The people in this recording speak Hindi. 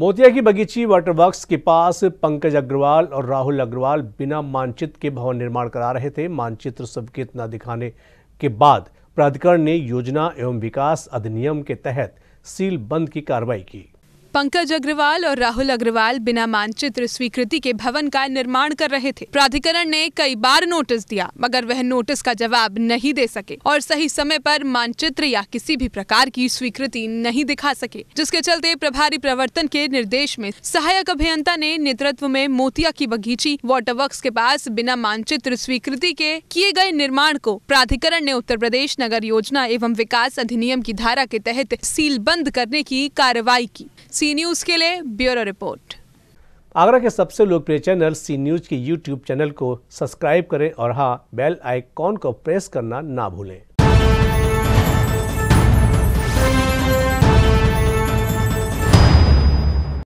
मोतिया की बगीची वाटर वर्क्स के पास पंकज अग्रवाल और राहुल अग्रवाल बिना मानचित्र के भवन निर्माण करा रहे थे मानचित्र स्वीकृत न दिखाने के बाद प्राधिकरण ने योजना एवं विकास अधिनियम के तहत सील बंद की कार्रवाई की पंकज अग्रवाल और राहुल अग्रवाल बिना मानचित्र स्वीकृति के भवन का निर्माण कर रहे थे प्राधिकरण ने कई बार नोटिस दिया मगर वह नोटिस का जवाब नहीं दे सके और सही समय पर मानचित्र या किसी भी प्रकार की स्वीकृति नहीं दिखा सके जिसके चलते प्रभारी प्रवर्तन के निर्देश में सहायक अभियंता ने नेतृत्व में मोतिया की बगीची वाटर वर्क के पास बिना मानचित्र स्वीकृति के किए गए निर्माण को प्राधिकरण ने उत्तर प्रदेश नगर योजना एवं विकास अधिनियम की धारा के तहत सील बंद करने की कार्रवाई की सी न्यूज़ के लिए ब्यूरो रिपोर्ट आगरा के सबसे लोकप्रिय चैनल सी न्यूज के यूट्यूब चैनल को सब्सक्राइब करें और हाँ बेल आइकॉन को प्रेस करना ना भूलें